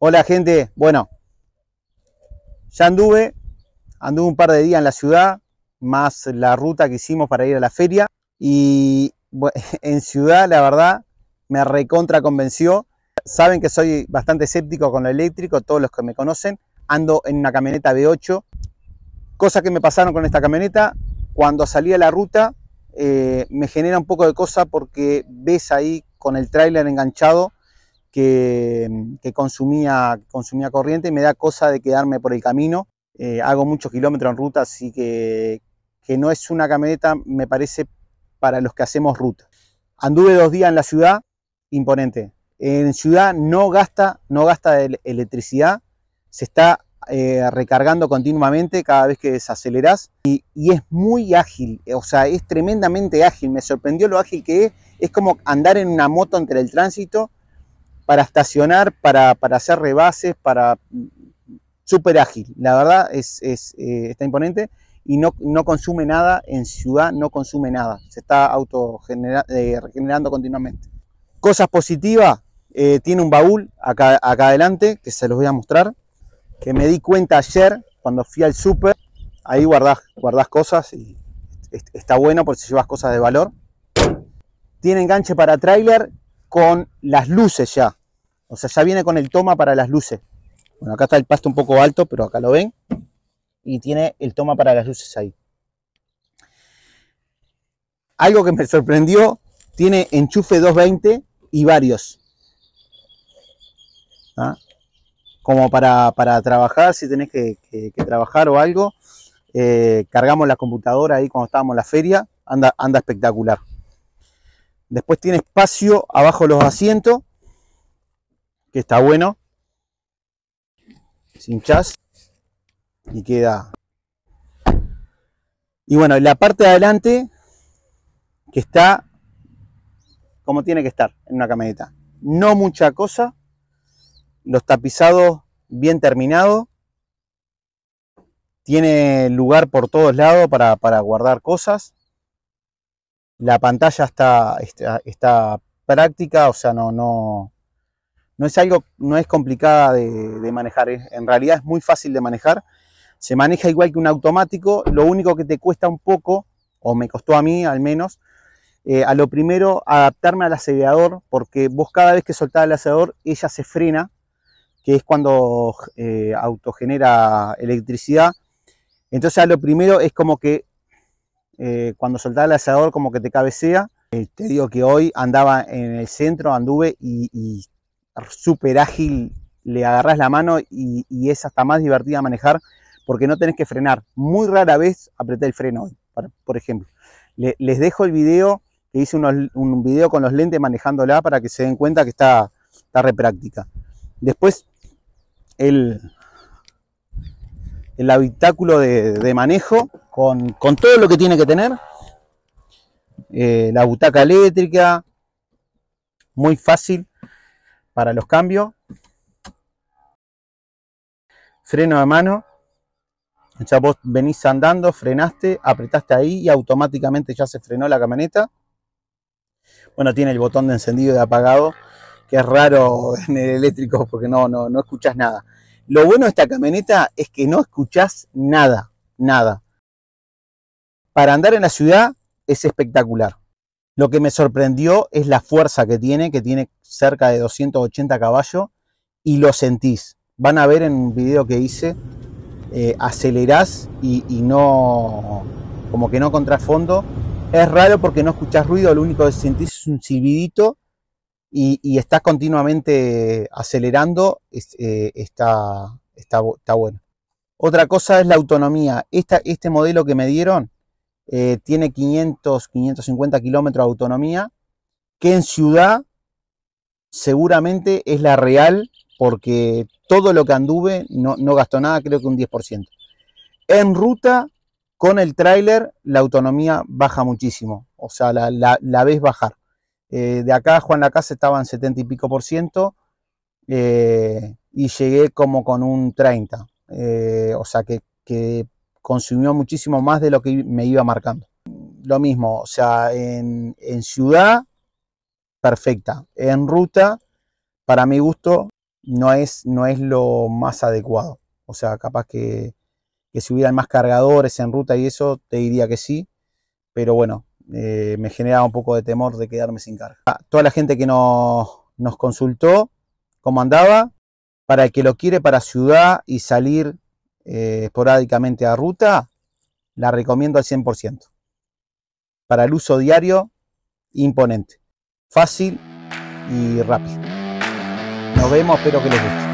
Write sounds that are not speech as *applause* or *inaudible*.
Hola gente, bueno, ya anduve, anduve un par de días en la ciudad, más la ruta que hicimos para ir a la feria y *laughs* en ciudad la verdad me recontra convenció. Saben que soy bastante escéptico con lo eléctrico, todos los que me conocen. Ando en una camioneta v 8 Cosas que me pasaron con esta camioneta, cuando salí a la ruta eh, me genera un poco de cosa porque ves ahí con el tráiler enganchado que, consumía, consumía corriente y me da cosa de quedarme por el camino. Eh, hago muchos kilómetros en ruta, así que, que no es una camioneta, me parece, para los que hacemos ruta. Anduve dos días en la ciudad, imponente. En ciudad no gasta, no gasta electricidad, se está eh, recargando continuamente cada vez que desaceleras y, y, es muy ágil, o sea, es tremendamente ágil, me sorprendió lo ágil que es, es como andar en una moto entre el tránsito para estacionar, para, hacer rebases, para mm, súper ágil. La verdad es, eh, está imponente y no, no, consume nada en ciudad, no consume nada. Se está auto eh, regenerando continuamente. Cosas positivas, eh, tiene un baúl acá, acá adelante que se los voy a mostrar, que me di cuenta ayer cuando fui al súper. Ahí guardás, cosas y está bueno porque llevas cosas de valor. Tiene enganche para tráiler con las luces ya. O sea, ya viene con el toma para las luces. Bueno, acá está el pasto un poco alto, pero acá lo ven. Y tiene el toma para las luces ahí. Algo que me sorprendió, tiene enchufe 220 y varios. ¿Ah? Como para, para, trabajar, si tenés que, trabajar o algo. Eh, cargamos la computadora ahí cuando estábamos en la feria. Anda, anda espectacular. Después tiene espacio abajo los asientos que está bueno. Sin chas. Y queda. Y bueno, la parte de adelante que está como tiene que estar en una camioneta. No mucha cosa. Los tapizados bien terminados. Tiene lugar por todos lados para, guardar cosas. La pantalla está, está, está práctica, o sea, no, no, no es algo, no es complicada de, manejar, en realidad es muy fácil de manejar. Se maneja igual que un automático, lo único que te cuesta un poco, o me costó a mí al menos, eh, a lo primero adaptarme al acelerador, porque vos cada vez que soltás el acelerador, ella se frena, que es cuando eh, autogenera electricidad. Entonces a lo primero es como que eh, cuando soltás el acelerador como que te cabecea. Eh, te digo que hoy andaba en el centro, anduve y súper ágil, le agarras la mano y, es hasta más divertida manejar porque no tenés que frenar. Muy rara vez apreté el freno hoy, por ejemplo. les dejo el video, que hice un video con los lentes manejándola para que se den cuenta que está, está re práctica. Después, el, el habitáculo de, manejo con, todo lo que tiene que tener. Eh, la butaca eléctrica, muy fácil para los cambios, freno de mano, ya vos venís andando, frenaste, apretaste ahí y automáticamente ya se frenó la camioneta. Bueno, tiene el botón de encendido y de apagado, que es raro *laughs* en el eléctrico porque no, no, no escuchás nada. Lo bueno de esta camioneta es que no escuchás nada, nada. Para andar en la ciudad es espectacular. Lo que me sorprendió es la fuerza que tiene, que tiene cerca de 280 caballos y lo sentís. Van a ver en un video que hice, eh, acelerás y, no, como que no fondo. Es raro porque no escuchás ruido, lo único que sentís es un silbidito y, estás continuamente acelerando, eh, está, está, bueno. Otra cosa es la autonomía. este modelo que me dieron eh, tiene 500, 550 kilómetros de autonomía, que en ciudad seguramente es la real, porque todo lo que anduve no, gastó nada, creo que un 10%. En ruta, con el tráiler, la autonomía baja muchísimo, o sea, la, ves bajar. Eh, de acá, a Juan La Casa estaba en 70 y pico por ciento, eh, y llegué como con un 30, o sea que consumió muchísimo más de lo que me iba marcando. Lo mismo, o sea, en, ciudad, perfecta. En ruta, para mi gusto, no es, no es lo más adecuado. O sea, capaz que, si hubieran más cargadores en ruta y eso, te diría que sí. Pero bueno, eh, me generaba un poco de temor de quedarme sin carga. Ah, toda la gente que nos, nos consultó cómo andaba, para el que lo quiere para ciudad y salir eh, esporádicamente a ruta, la recomiendo al 100%. Para el uso diario, imponente. Fácil y rápido. Nos vemos, espero que les guste.